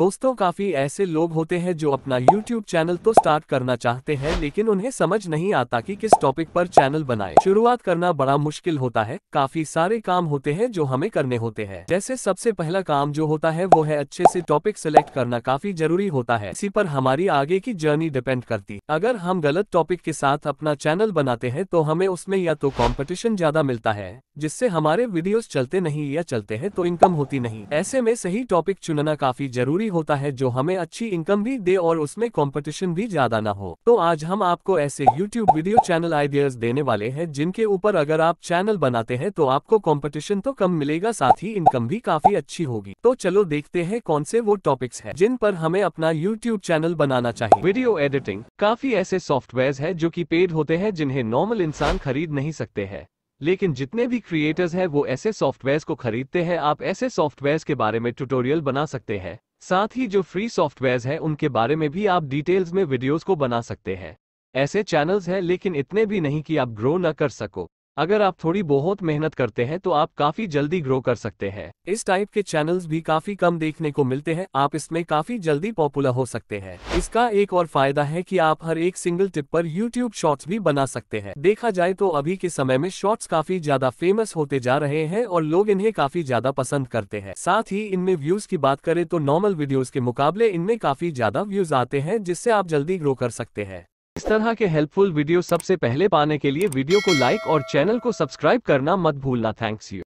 दोस्तों काफी ऐसे लोग होते हैं जो अपना YouTube चैनल तो स्टार्ट करना चाहते हैं लेकिन उन्हें समझ नहीं आता कि किस टॉपिक पर चैनल बनाएं। शुरुआत करना बड़ा मुश्किल होता है काफी सारे काम होते हैं जो हमें करने होते हैं जैसे सबसे पहला काम जो होता है वो है अच्छे से टॉपिक सिलेक्ट करना काफी जरूरी होता है इसी पर हमारी आगे की जर्नी डिपेंड करती अगर हम गलत टॉपिक के साथ अपना चैनल बनाते हैं तो हमें उसमें या तो कॉम्पिटिशन ज्यादा मिलता है जिससे हमारे वीडियोज चलते नहीं या चलते हैं तो इनकम होती नहीं ऐसे में सही टॉपिक चुनना काफी जरूरी जरूरी होता है जो हमें अच्छी इनकम भी दे और उसमें कंपटीशन भी ज्यादा ना हो तो आज हम आपको ऐसे YouTube वीडियो चैनल आइडियाज देने वाले हैं जिनके ऊपर अगर आप चैनल बनाते हैं तो आपको कॉम्पिटिशन तो कम मिलेगा साथ ही इनकम भी काफी अच्छी होगी तो चलो देखते हैं कौन से वो टॉपिक्स है जिन पर हमें अपना यूट्यूब चैनल बनाना चाहिए वीडियो एडिटिंग काफी ऐसे सॉफ्टवेयर है जो की पेड होते हैं जिन्हें नॉर्मल इंसान खरीद नहीं सकते हैं लेकिन जितने भी क्रिएटर्स हैं वो ऐसे सॉफ्टवेयर्स को खरीदते हैं आप ऐसे सॉफ्टवेयर्स के बारे में ट्यूटोरियल बना सकते हैं साथ ही जो फ्री सॉफ्टवेयर्स हैं उनके बारे में भी आप डिटेल्स में वीडियोस को बना सकते हैं ऐसे चैनल्स हैं लेकिन इतने भी नहीं कि आप ग्रो न कर सको अगर आप थोड़ी बहुत मेहनत करते हैं तो आप काफी जल्दी ग्रो कर सकते हैं इस टाइप के चैनल्स भी काफी कम देखने को मिलते हैं आप इसमें काफी जल्दी पॉपुलर हो सकते हैं इसका एक और फायदा है कि आप हर एक सिंगल टिप पर यूट्यूब शॉर्ट्स भी बना सकते हैं देखा जाए तो अभी के समय में शॉर्ट्स काफी ज्यादा फेमस होते जा रहे हैं और लोग इन्हें काफी ज्यादा पसंद करते हैं साथ ही इनमें व्यूज की बात करें तो नॉर्मल वीडियोज के मुकाबले इनमें काफी ज्यादा व्यूज आते हैं जिससे आप जल्दी ग्रो कर सकते हैं इस तरह के हेल्पफुल वीडियो सबसे पहले पाने के लिए वीडियो को लाइक और चैनल को सब्सक्राइब करना मत भूलना थैंक्स यू